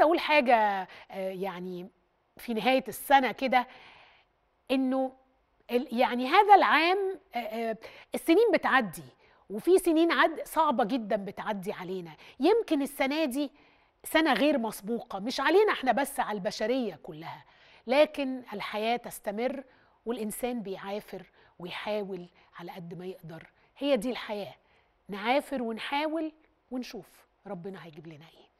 عايزه اقول حاجه آه، يعني في نهايه السنه كده انه يعني هذا العام آه، آه، السنين بتعدي وفي سنين عد صعبه جدا بتعدي علينا يمكن السنه دي سنه غير مسبوقه مش علينا احنا بس على البشريه كلها لكن الحياه تستمر والانسان بيعافر ويحاول على قد ما يقدر هي دي الحياه نعافر ونحاول ونشوف ربنا هيجيب لنا ايه